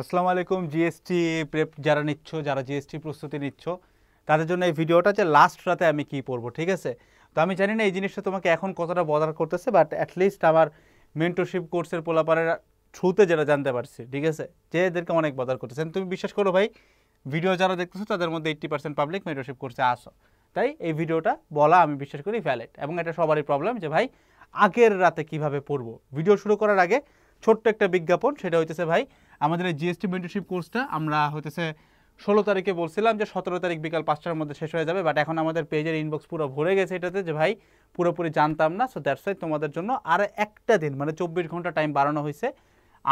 আসসালামু আলাইকুম GST prep যারা নিচ্ছ যারা জিএসটি প্রস্তুতি নিচ্ছ তাদের জন্য এই ভিডিওটা যে লাস্ট রাতে আমি কি পড়বো ঠিক আছে তো আমি জানি না এই জিনিসটা তোমাকে এখন কতটা বদার করতেছে বাট অ্যাটলিস্ট আমার মেন্টরশিপ কোর্সের পোলাপারের থ্রুতে যারা জানতে পারছি ঠিক আছে যে এদেরকে অনেক বদার করতেছে তুমি বিশ্বাস করো ভাই ভিডিও যারা দেখতেছো তাদের মধ্যে এইট্টি পার্সেন্ট পাবলিক মেন্টরশিপ কোর্সে আসো তাই এই ভিডিওটা বলা আমি বিশ্বাস করি ভ্যালেট এবং এটা সবারই প্রবলেম যে ভাই আগের রাতে কিভাবে পড়বো ভিডিও শুরু করার আগে ছোট্ট একটা বিজ্ঞাপন সেটা হইতেছে ভাই আমাদের এই জিএসটি মেন্টরশিপ কোর্সটা আমরা হতেছে ষোলো তারিখে বলছিলাম যে সতেরো তারিখ বিকাল পাঁচটার মধ্যে শেষ হয়ে যাবে বাট এখন আমাদের পেজের ইনবক্স পুরো ভরে গেছে এটাতে যে ভাই পুরোপুরি জানতাম না সো দ্যাটস তোমাদের জন্য আর একটা দিন মানে চব্বিশ ঘন্টা টাইম বাড়ানো হয়েছে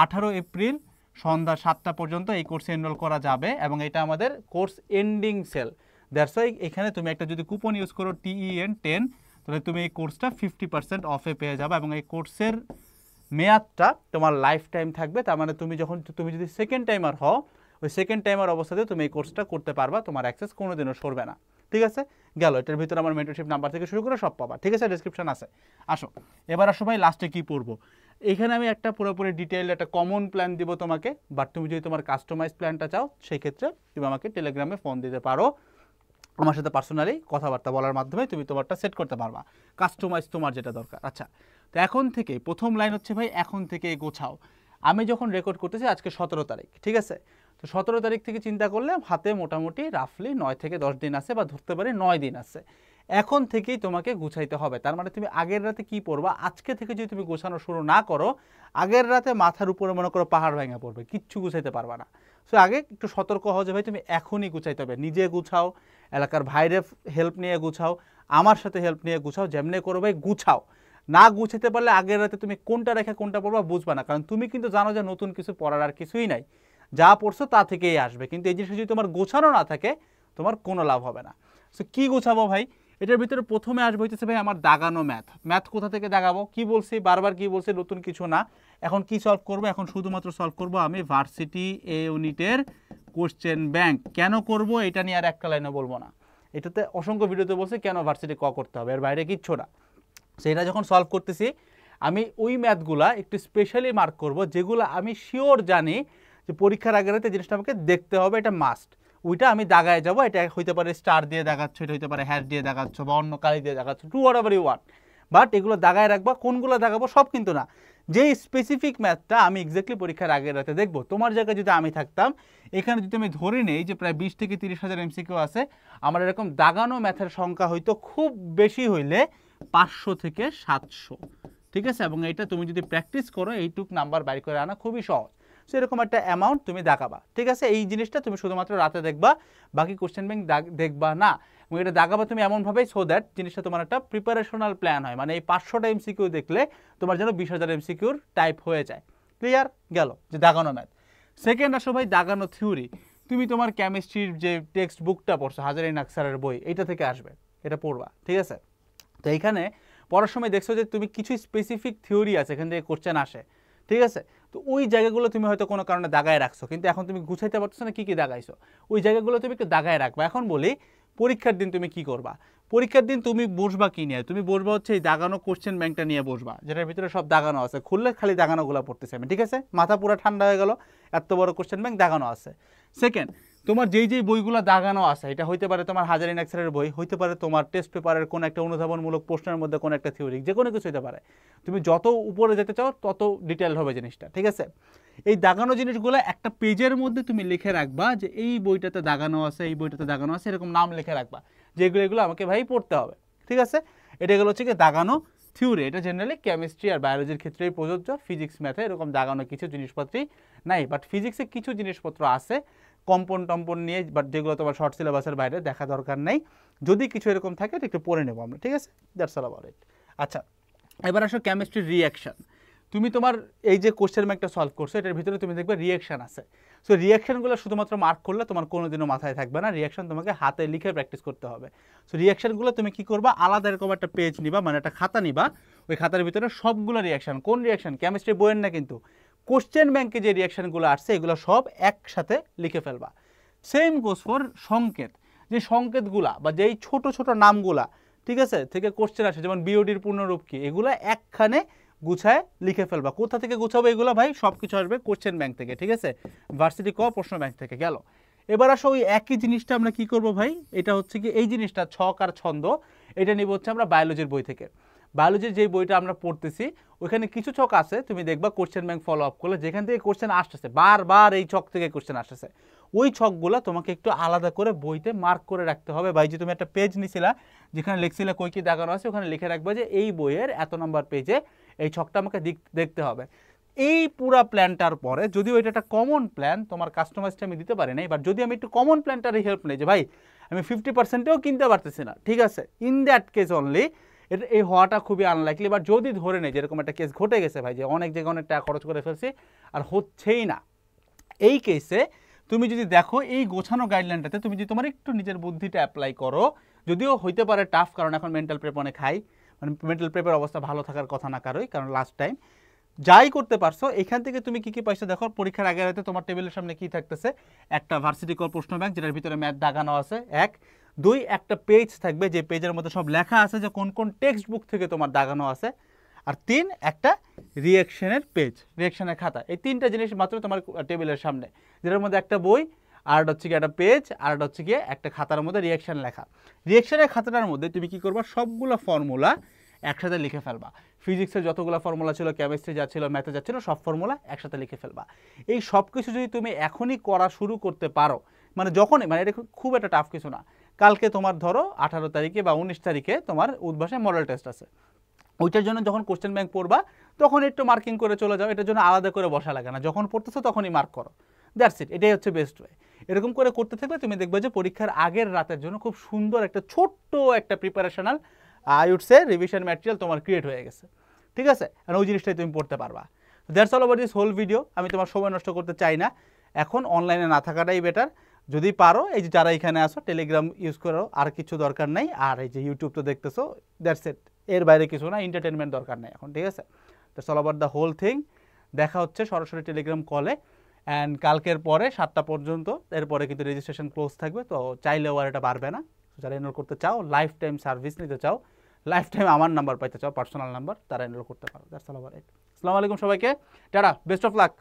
আঠারো এপ্রিল সন্ধ্যা সাতটা পর্যন্ত এই কোর্সে এনরোল করা যাবে এবং এটা আমাদের course ending sale that's why এখানে তুমি একটা যদি কুপন ইউজ করো টিইএন টেন e তাহলে তুমি এই কোর্সটা ফিফটি পার্সেন্ট অফে পেয়ে যাবে এবং এই কোর্সের মেয়াদটা তোমার লাইফ টাইম থাকবে তার মানে তুমি যখন তুমি যদি সেকেন্ড টাইমার হও ওই সেকেন্ড টাইমার অবস্থাতে তুমি এই কোর্সটা করতে পারবা তোমার অ্যাক্সেস কোনোদিনও সরবে না ঠিক আছে গেল এটার ভিতরে আমার মেন্টারশিপ নাম্বার থেকে শুরু করে সব পাবা ঠিক আছে ডিসক্রিপশান আছে আসো এবার আসো ভাই লাস্টে কী পড়বো এখানে আমি একটা পুরোপুরি ডিটেইল একটা কমন প্ল্যান দিব তোমাকে বাট তুমি যদি তোমার কাস্টমাইজ প্ল্যানটা চাও সেক্ষেত্রে তুমি আমাকে টেলিগ্রামে ফোন দিতে পারো আমার সাথে পার্সোনালি কথাবার্তা বলার মাধ্যমে তুমি তোমারটা সেট করতে পারবা কাস্টমাইজ তোমার যেটা দরকার আচ্ছা তো এখন থেকে প্রথম লাইন হচ্ছে ভাই এখন থেকে গোছাও আমি যখন রেকর্ড করতেছি আজকে সতেরো তারিখ ঠিক আছে তো সতেরো তারিখ থেকে চিন্তা করলে হাতে মোটামুটি রাফলি নয় থেকে দশ দিন আছে বা ধরতে পারি নয় দিন আছে এখন থেকেই তোমাকে গুছাইতে হবে তার মানে তুমি আগের রাতে কি পড়বা আজকে থেকে যদি তুমি গোছানো শুরু না করো আগের রাতে মাথার উপরে মনে করো পাহাড় ভেঙে পড়বে কিচ্ছু গুছাইতে পারবা না সো আগে একটু সতর্ক হওয়া যে ভাই তুমি এখনই গুছাইতে হবে নিজে গুছাও এলাকার ভাইরে হেল্প নিয়ে গুছাও আমার সাথে হেল্প নিয়ে গুছাও যেমনি করো ভাই গুছাও না গুছাতে পারলে আগের রাতে তুমি কোনটা রেখে কোনটা পড়বা বুঝবা না কারণ তুমি কিন্তু জানো যে নতুন কিছু পড়ার আর কিছুই নাই যা পড়ছো তা থেকেই আসবে কিন্তু এই জিনিসটা যদি তোমার গোছানো না থাকে তোমার কোনো লাভ হবে না সো কী গোছাবো ভাই এটার ভিতরে প্রথমে আসবে হইতেছে ভাই আমার দাগানো ম্যাথ ম্যাথ কোথা থেকে দাগাবো কি বলছি বারবার কি বলছি নতুন কিছু না এখন কি সলভ করব এখন শুধুমাত্র সলভ করব আমি ভার্সিটি এ ইউনিটের কোশ্চেন ব্যাংক কেন করব এটা নিয়ে আর একটা লাইনে বলবো না এটাতে অসংখ্য ভিডিওতে বলছে কেন ভার্সিটি ক করতে হবে এর বাইরে কিচ্ছু না সেটা যখন সলভ করতেছি আমি ওই ম্যাথগুলা একটু স্পেশালি মার্ক করব যেগুলো আমি শিওর জানি যে পরীক্ষার আগে রাতে জিনিসটা আমাকে দেখতে হবে এটা মাস্ট ওইটা আমি দাগায় যাব এটা হইতে পারে স্টার দিয়ে দেখাচ্ছ এটা হইতে পারে হ্যাশ দিয়ে দেখাচ্ছ বা অন্য কালি দিয়ে দেখাচ্ছ to whatever you want but এগুলো দাগায় রাখবো কোনগুলো দাগাবো সব কিন্তু না যে স্পেসিফিক ম্যাথটা আমি এক্স্যাক্টলি পরীক্ষার আগের রাতে দেখবো তোমার জায়গায় যদি আমি থাকতাম এখানে যদি আমি ধরে নেই যে প্রায় বিশ থেকে তিরিশ হাজার এমসিকিউ আছে আমার এরকম দাগানো ম্যাথের সংখ্যা হয়তো খুব বেশি হইলে পাঁচশো থেকে সাতশো ঠিক আছে এবং এটা তুমি যদি প্র্যাকটিস করো এইটুক নাম্বার বাইর করে আনা খুবই সহজ সেরকম একটা অ্যামাউন্ট তুমি দেখাবা ঠিক আছে এই জিনিসটা তুমি শুধুমাত্র রাতে দেখবা বাকি কোশ্চেন ব্যাংক দেখবা না এবং এটা দাগাবা তুমি এমনভাবেই সো দ্যাট জিনিসটা তোমার একটা প্রিপারেশনাল প্ল্যান হয় মানে এই পাঁচশোটা এমসিকিউ দেখলে তোমার যেন বিশ হাজার এমসিকিউর টাইপ হয়ে যায় ক্লিয়ার গেল যে দাগানো ম্যাথ সেকেন্ড আসো ভাই দাগানো থিওরি তুমি তোমার কেমিস্ট্রির যে টেক্সট বুকটা পড়ছো হাজারি নাকসারের বই এটা থেকে আসবে এটা পড়বা ঠিক আছে তো এইখানে পড়ার সময় দেখছো যে তুমি কিছু স্পেসিফিক থিওরি আছে এখান থেকে কোশ্চেন আসে ঠিক আছে তো ওই জায়গাগুলো তুমি হয়তো কোনো কারণে দাগায় রাখছো কিন্তু এখন তুমি গুছাইতে পারছো না কী কী দাগাইছো ওই জায়গাগুলো তুমি একটু দাগায় রাখবা এখন বলি পরীক্ষার দিন তুমি কি করবা পরীক্ষার দিন তুমি বসবা কি নিয়ে তুমি বসবা হচ্ছে এই দাগানো কোশ্চেন ব্যাংকটা নিয়ে বসবা যেটার ভিতরে সব দাগানো আছে খুললে খালি দাগানোগুলো পড়তেছে আমি ঠিক আছে মাথা পুরো ঠান্ডা হয়ে গেল এত বড় কোশ্চেন ব্যাংক দাগানো আছে সেকেন্ড তোমার যেই যেই বইগুলো দাগানো আছে এটা হইতে পারে তোমার হাজার ইনএক্সারের বই হইতে পারে তোমার টেস্ট পেপারের কোনো একটা অনুধাবনমূলক প্রশ্নের মধ্যে কোনো একটা থিওরি যে কোনো কিছু হতে পারে তুমি যত উপরে যেতে চাও তত ডিটেল হবে জিনিসটা ঠিক আছে এই দাগানো জিনিসগুলো একটা পেজের মধ্যে তুমি লিখে রাখবা যে এই বইটাতে দাগানো আছে এই বইটাতে দাগানো আছে এরকম নাম লিখে রাখবা যেগুলো এগুলো আমাকে ভাই পড়তে হবে ঠিক আছে এটা গেলো হচ্ছে কি দাগানো থিওরি এটা জেনারেলি কেমিস্ট্রি আর বায়োলজির ক্ষেত্রেই প্রযোজ্য ফিজিক্স ম্যাথে এরকম দাগানো কিছু জিনিসপত্রই নাই বাট ফিজিক্সে কিছু জিনিসপত্র আছে কম্পন টম্পন নিয়ে বাট যেগুলো তোমার শর্ট সিলেবাসের বাইরে দেখা দরকার নেই যদি কিছু এরকম থাকে একটু পড়ে নেবো আমরা ঠিক আছে দ্যাটস অল অ্যাবাউট ইট আচ্ছা এবার আসো কেমিস্ট্রি রিয়াকশান তুমি তোমার এই যে কোশ্চেন একটা সলভ করছো এটার ভিতরে তুমি দেখবে রিয়াকশান আছে সো রিয়াকশানগুলো শুধুমাত্র মার্ক করলে তোমার কোনো দিনও মাথায় থাকবে না রিয়াকশান তোমাকে হাতে লিখে প্র্যাকটিস করতে হবে সো রিয়াকশানগুলো তুমি কী করবা আলাদা এরকম একটা পেজ নিবা মানে একটা খাতা নিবা ওই খাতার ভিতরে সবগুলো রিয়াকশান কোন রিয়াকশান কেমিস্ট্রি বইয়ের না কিন্তু কোশ্চেন ব্যাংকে যে রিয়াকশানগুলো আসছে এগুলো সব একসাথে লিখে ফেলবা সেম গোস ফর সংকেত যে সংকেতগুলা বা যেই ছোট ছোট নামগুলা ঠিক আছে থেকে কোশ্চেন আসে যেমন বিওডির পূর্ণরূপ কি এগুলো একখানে গুছায় লিখে ফেলবা কোথা থেকে গুছাবো এগুলো ভাই সব কিছু আসবে কোশ্চেন ব্যাংক থেকে ঠিক আছে ভার্সিটি ক প্রশ্ন ব্যাংক থেকে গেল এবার আসো ওই একই জিনিসটা আমরা কি করব ভাই এটা হচ্ছে কি এই জিনিসটা ছক আর ছন্দ এটা নিব হচ্ছে আমরা বায়োলজির বই থেকে বায়োলজির যে বইটা আমরা পড়তেছি ওইখানে কিছু ছক আছে তুমি দেখবা কোশ্চেন ব্যাংক ফলো আপ করলে যেখান থেকে কোশ্চেন আসতেছে বারবার এই ছক থেকে কোশ্চেন আসতেছে ওই ছকগুলো তোমাকে একটু আলাদা করে বইতে মার্ক করে রাখতে হবে ভাই যে তুমি একটা পেজ নিছিলা যেখানে লিখছিলা কই কি দেখানো আছে ওখানে লিখে রাখবে যে এই বইয়ের এত নম্বর পেজে এই ছকটা আমাকে দেখতে হবে এই পুরা প্ল্যানটার পরে যদি ওইটা একটা কমন প্ল্যান তোমার কাস্টমাইজটা আমি দিতে পারি নাই বা যদি আমি একটু কমন প্ল্যানটারই হেল্প নেই যে ভাই আমি ফিফটি পার্সেন্টেও কিনতে পারতেছি না ঠিক আছে ইন দ্যাট কেস অনলি এটা এই হওয়াটা খুবই আনলাইকলি বাট যদি ধরে নেই যেরকম একটা কেস ঘটে গেছে ভাই যে অনেক জায়গায় অনেক টাকা খরচ করে ফেলছি আর হচ্ছেই না এই কেসে তুমি যদি দেখো এই গোছানো গাইডলাইনটাতে তুমি যদি তোমার একটু নিজের বুদ্ধিটা অ্যাপ্লাই করো যদিও হইতে পারে টাফ কারণ এখন মেন্টাল প্রেপ অনেক হাই মানে মেন্টাল প্রেপের অবস্থা ভালো থাকার কথা না কারোই কারণ লাস্ট টাইম যাই করতে পারছো এখান থেকে তুমি কি কি পাইছো দেখো পরীক্ষার আগে রাতে তোমার টেবিলের সামনে কি থাকতেছে একটা ভার্সিটি কল প্রশ্ন ব্যাংক যেটার ভিতরে ম্যাথ দাগানো আছে এক দুই একটা পেজ থাকবে যে পেজের মধ্যে সব লেখা আছে যে কোন কোন টেক্সট বুক থেকে তোমার দাগানো আছে আর তিন একটা রিয়াকশনের পেজ রিয়াকশনের খাতা এই তিনটা জিনিস মাত্র তোমার টেবিলের সামনে যেটার মধ্যে একটা বই আর হচ্ছে গিয়ে একটা পেজ আর হচ্ছে গিয়ে একটা খাতার মধ্যে রিয়াকশান লেখা রিয়েকশনের খাতাটার মধ্যে তুমি কী করবা সবগুলো ফর্মুলা একসাথে লিখে ফেলবা ফিজিক্সের যতগুলো ফর্মুলা ছিল কেমিস্ট্রি যা ছিল ম্যাথে যা ছিল সব ফর্মুলা একসাথে লিখে ফেলবা এই সব কিছু যদি তুমি এখনই করা শুরু করতে পারো মানে যখনই মানে এটা খুব একটা টাফ কিছু না কালকে তোমার ধরো আঠারো তারিখে বা উনিশ তারিখে তোমার উদ্ভাসে মডেল টেস্ট আছে ওইটার জন্য যখন কোশ্চেন ব্যাংক পড়বা তখন একটু মার্কিং করে চলে যাও এটার জন্য আলাদা করে বসা লাগে না যখন পড়তেছো তখনই মার্ক করো দ্যাটস ইট এটাই হচ্ছে বেস্ট ওয়ে এরকম করে করতে থাকলে তুমি দেখবে যে পরীক্ষার আগের রাতের জন্য খুব সুন্দর একটা ছোট্ট একটা preparational I would say revision material তোমার ক্রিয়েট হয়ে গেছে ঠিক আছে আর ওই জিনিসটাই তুমি পড়তে পারবা that's all over this whole video আমি তোমার সময় নষ্ট করতে চাই না এখন অনলাইনে না থাকাটাই বেটার যদি পারো এই যে যারা এখানে আসো টেলিগ্রাম ইউজ করো আর কিছু দরকার নাই আর এই যে ইউটিউব তো দেখতেছো দ্যাটস এট এর বাইরে কিছু না এন্টারটেনমেন্ট দরকার নেই এখন ঠিক আছে তো so about the whole thing দেখা হচ্ছে সরাসরি টেলিগ্রাম কলে অ্যান্ড কালকের পরে সাতটা পর্যন্ত এরপরে কিন্তু রেজিস্ট্রেশন ক্লোজ থাকবে তো চাইলেও আর এটা বাড়বে না যারা এনরোল করতে চাও লাইফ টাইম সার্ভিস নিতে চাও লাইফ টাইম আমার নাম্বার পাইতে চাও পার্সোনাল নাম্বার তারা এনরোল করতে পারো দ্যাটস অল ওভার ইট আসসালামু আলাইকুম সবাইকে টাটা বেস্ট অফ লাক